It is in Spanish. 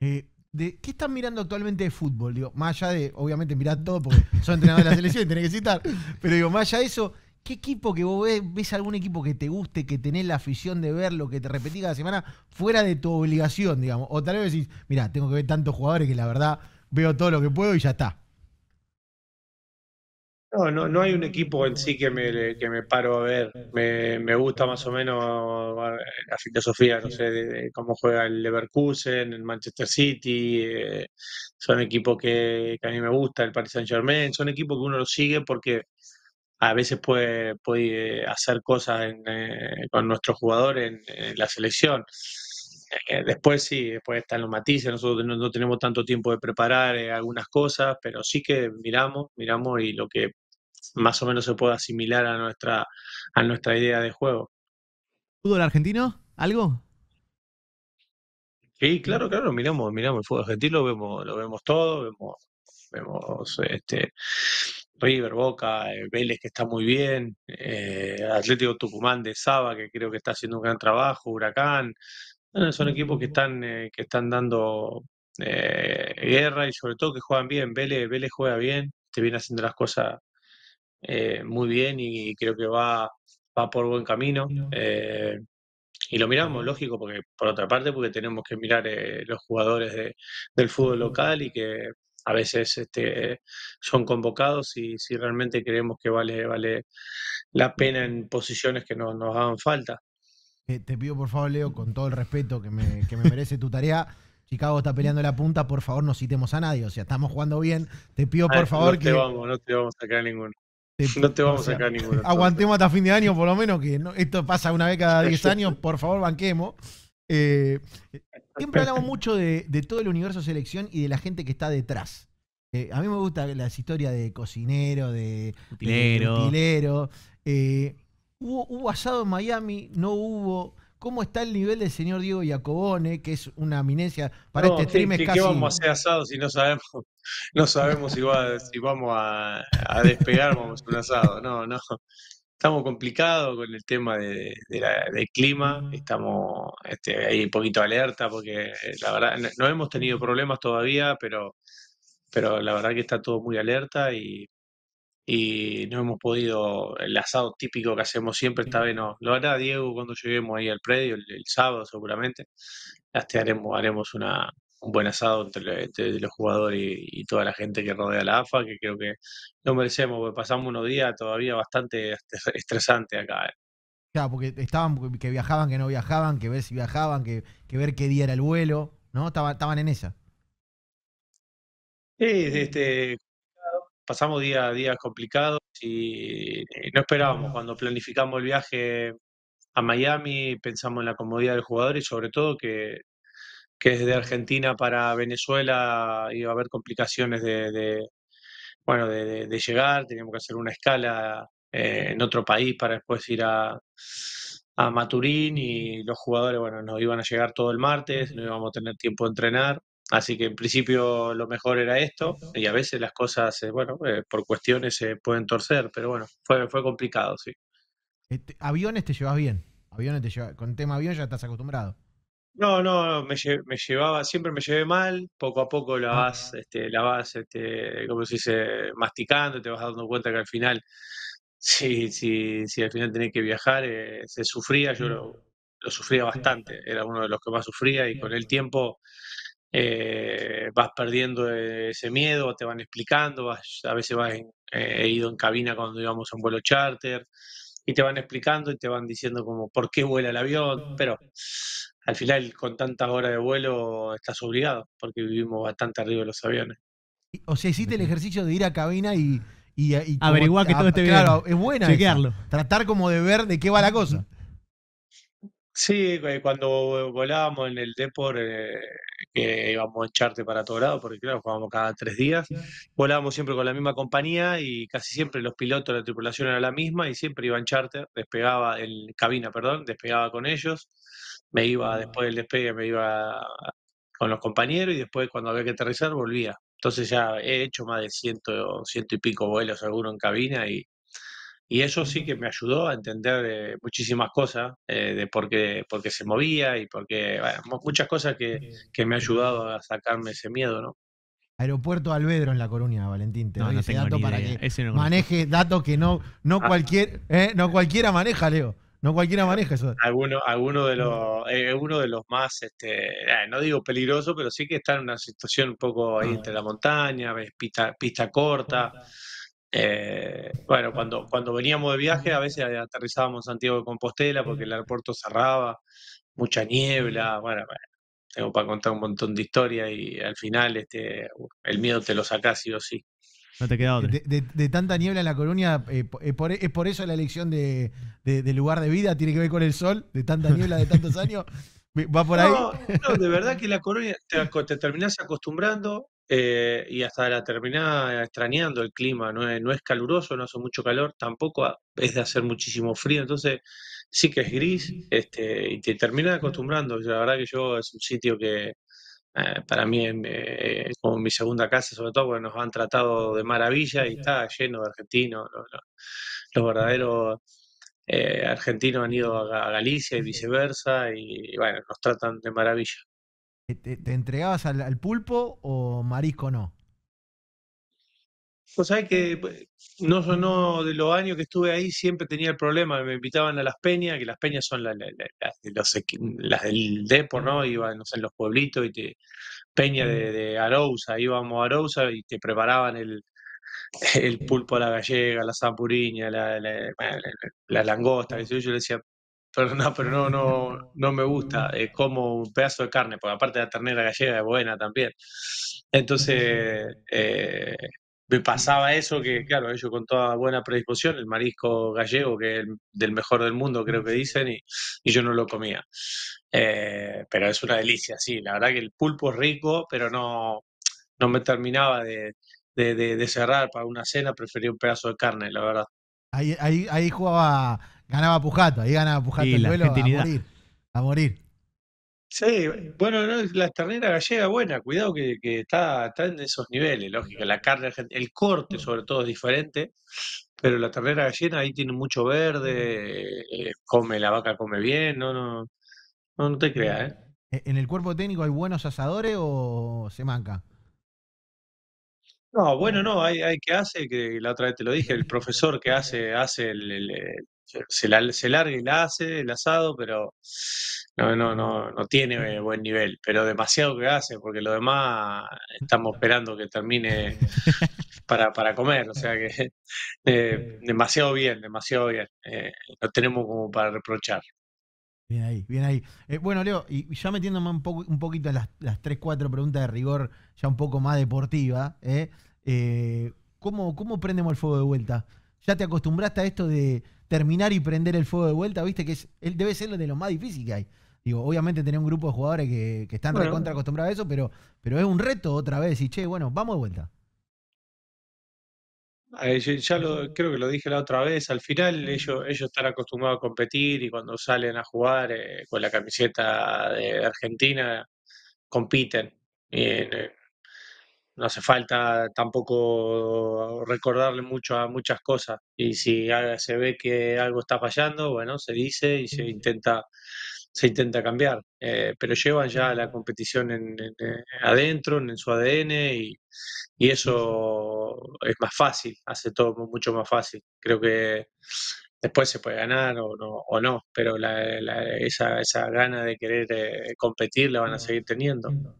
Eh, de, ¿Qué estás mirando actualmente de fútbol? Digo, más allá de, obviamente mirar todo porque soy entrenador de la selección y tenés que citar, pero digo, más allá de eso, ¿Qué equipo que vos ves, ves algún equipo que te guste, que tenés la afición de ver lo que te repetís cada semana, fuera de tu obligación, digamos? O tal vez decís, mira, tengo que ver tantos jugadores que la verdad veo todo lo que puedo y ya está. No, no, no hay un equipo en sí que me, que me paro a ver. Me, gusta más o menos eh, la filosofía, no sé, de, cómo juega el Leverkusen, el Manchester City. Eh, son equipos que, a mí me gusta, el Paris Saint Germain. Son equipos que uno los sigue porque a veces puede, puede eh, hacer cosas con nuestros jugadores en, la selección después sí, después están los matices, nosotros no, tenemos tanto tiempo de preparar algunas cosas, pero sí que miramos, miramos y lo que más o menos se puede asimilar a nuestra, a nuestra idea de juego. ¿Fútbol argentino? ¿Algo? Sí, claro, claro, miramos, miramos el fútbol argentino, lo vemos, lo vemos todo, vemos, vemos este, River, Boca, eh, Vélez que está muy bien, eh, Atlético Tucumán de Saba que creo que está haciendo un gran trabajo, Huracán, son equipos que están, eh, que están dando guerra y sobre todo que juegan bien, Vélez, Vélez juega bien, te viene haciendo las cosas, eh, muy bien y creo que va, va por buen camino. Eh, y lo miramos, lógico, porque por otra parte, porque tenemos que mirar eh, los jugadores del fútbol local y que a veces este, son convocados y si realmente creemos que vale, vale la pena en posiciones que nos hagan falta. te pido por favor, Leo, con todo el respeto que me, que me merece tu tarea. Chicago está peleando la punta, por favor no citemos a nadie. O sea, estamos jugando bien. Te pido por favor que. Vamos, no te vamos a sacar ninguno no te vamos a sacar ninguna. Aguantemos hasta fin de año, por lo menos, que esto pasa una vez cada 10 años, por favor, banquemos. Eh, siempre hablamos mucho de, todo el universo selección y de la gente que está detrás. Eh, a mí me gusta las historias de cocinero, de utilero. Eh, hubo asado en Miami, no hubo cómo está el nivel del señor Diego Iacobone, que es una eminencia para este stream. ¿qué, ¿Qué vamos a hacer asado si no sabemos, no sabemos si, vamos a, despegar, vamos un asado? Estamos complicados con el tema del clima, estamos este, ahí un poquito alerta porque eh, la verdad no, no hemos tenido problemas todavía, pero pero la verdad que está todo muy alerta y y no hemos podido, el asado típico que hacemos siempre, esta vez no. Lo hará Diego cuando lleguemos ahí al predio, el, sábado seguramente. Hasta haremos, haremos una, un buen asado entre, los jugadores y, toda la gente que rodea la AFA, que creo que lo merecemos, porque pasamos unos días todavía bastante estresantes acá. ya eh. porque estaban, que viajaban, que no viajaban, que ver si viajaban, que, ver qué día era el vuelo, ¿no? Estaban, estaban en esa. Sí, este, pasamos día a días complicados y no esperábamos. Cuando planificamos el viaje a Miami, pensamos en la comodidad del jugador y sobre todo que, desde Argentina para Venezuela iba a haber complicaciones de, bueno, de, llegar, teníamos que hacer una escala eh, en otro país para después ir a, a Maturín y los jugadores, bueno, nos iban a llegar todo el martes, no íbamos a tener tiempo de entrenar. Así que en principio lo mejor era esto y a veces las cosas, eh, bueno, eh, por cuestiones se pueden torcer, pero bueno, fue, fue complicado, sí. Este, aviones te llevas bien, aviones te llevas, con tema avión ya estás acostumbrado. No, no, me, me, llevaba, siempre me llevé mal, poco a poco la ah. vas, este, la vas, este, como se dice, masticando, te vas dando cuenta que al final, si, si, si al final tenés que viajar, eh, se sufría, yo lo, sufría bastante, era uno de los que más sufría y con el tiempo eh, vas perdiendo ese miedo, te van explicando, a veces vas en, eh, he ido en cabina cuando íbamos a un vuelo charter y te van explicando y te van diciendo como por qué vuela el avión, pero al final con tantas horas de vuelo estás obligado porque vivimos bastante arriba de los aviones. O sea, hiciste el ejercicio de ir a cabina y... Eh, Averiguar que todo esté bien. Claro, es buena. tratar como de ver de qué va la cosa. Sí, cuando volábamos en el Depor, que íbamos en charter para todo lado, porque claro, jugábamos cada tres días, volábamos siempre con la misma compañía y casi siempre los pilotos, de la tripulación era la misma y siempre iba en charter, despegaba, en cabina, perdón, despegaba con ellos, me iba ah. después del despegue, me iba con los compañeros y después cuando había que aterrizar volvía. Entonces ya he hecho más de ciento, ciento y pico vuelos alguno en cabina y, y eso sí que me ayudó a entender eh, muchísimas cosas eh, de por qué, por se movía y por qué, muchas cosas que, me ha ayudado a sacarme ese miedo, ¿no? Aeropuerto Albedro en La Coruña, Valentín. Te no, dato para que maneje datos que no, no, ah. cualquier, eh, no cualquiera maneja, Leo. No cualquiera maneja eso. Alguno, alguno de los, uno de los más, este, no digo peligroso, pero sí que está en una situación un poco ahí ah. entre la montaña, pista, pista corta. Eh, bueno, cuando, cuando veníamos de viaje a veces aterrizábamos en Santiago de Compostela porque el aeropuerto cerraba, mucha niebla, bueno, tengo para contar un montón de historias y al final este, el miedo te lo sacas sí o sí. No te queda De, tanta niebla en la colonia, eh, eh, ¿es por eso la elección de, de, lugar de vida tiene que ver con el sol? ¿De tanta niebla de tantos años? ¿Va por ahí? No, de verdad que la colonia te, te terminás acostumbrando, eh, y hasta la terminada extrañando el clima, no es, no es caluroso, no hace mucho calor, tampoco es de hacer muchísimo frío, entonces sí que es gris este, y te termina acostumbrando. La verdad que yo es un sitio que eh, para mí eh, es como mi segunda casa, sobre todo porque nos han tratado de maravilla y está lleno de argentinos, los, verdaderos... argentinos han ido a Galicia y viceversa, y bueno, nos tratan de maravilla. ¿Te, entregabas al, pulpo o marisco no? Pues sabes que eh, no sonó de los años que estuve ahí, siempre tenía el problema, me invitaban a las peñas, que las peñas son las, del depo, ¿no? Iban no sé, en los pueblitos y te, peña de, mm. Arousa, íbamos a Arousa y te preparaban el, el pulpo a la gallega, la zampuriña, la, langosta, que yo, yo le decía, pero no, pero no, no, me gusta. como un pedazo de carne, porque aparte la ternera gallega es buena también. Entonces, eh, me pasaba eso que, claro, ellos con toda buena predisposición, el marisco gallego, que es del mejor del mundo, creo que dicen, y, yo no lo comía. Eh, pero es una delicia, sí. La verdad que el pulpo es rico, pero no, no me terminaba de, cerrar para una cena, prefería un pedazo de carne, la verdad. ahí jugaba ganaba Pujato, ahí ganaba Pujato y el duelo a morir, a morir. Sí, bueno, no, la ternera gallega buena, cuidado que, está, está, en esos niveles, lógico, la carne, el corte sobre todo es diferente, pero la ternera gallega ahí tiene mucho verde, eh, come, la vaca come bien, no, no, no, te creas, ¿eh? ¿E-, ¿En el cuerpo técnico hay buenos asadores o se manca? No, bueno, no, hay, hay que hace, que la otra vez te lo dije, el profesor que hace, hace el, se, larga y la hace el asado, pero no, tiene buen nivel. Pero demasiado que hace, porque lo demás estamos esperando que termine para, comer. O sea que eh, demasiado bien, demasiado bien. Eh, lo tenemos como para reprochar. Bien ahí, bien ahí. Eh, bueno, Leo, y, ya metiéndome un, poco, un poquito las, las 3, preguntas de rigor, ya un poco más deportiva, cómo prendemos el fuego de vuelta? ¿Ya te acostumbraste a esto de, terminar y prender el fuego de vuelta, viste que es, él debe ser de lo más difícil que hay. Digo, obviamente tener un grupo de jugadores que, están de recontra acostumbrados a eso, pero, pero es un reto otra vez y che, bueno, vamos de vuelta. Eh, ya lo, creo que lo dije la otra vez, al final ellos, ellos están acostumbrados a competir y cuando salen a jugar eh, con la camiseta de Argentina compiten. Eh, no hace falta tampoco recordarle mucho a muchas cosas. Y si se ve que algo está fallando, bueno, se dice y se intenta, se intenta cambiar. Eh, pero llevan ya la competición en, eh, adentro, en, su ADN, y, eso es más fácil, hace todo mucho más fácil. Creo que después se puede ganar o no, pero esa, esa, gana de querer eh, competir la van a seguir teniendo.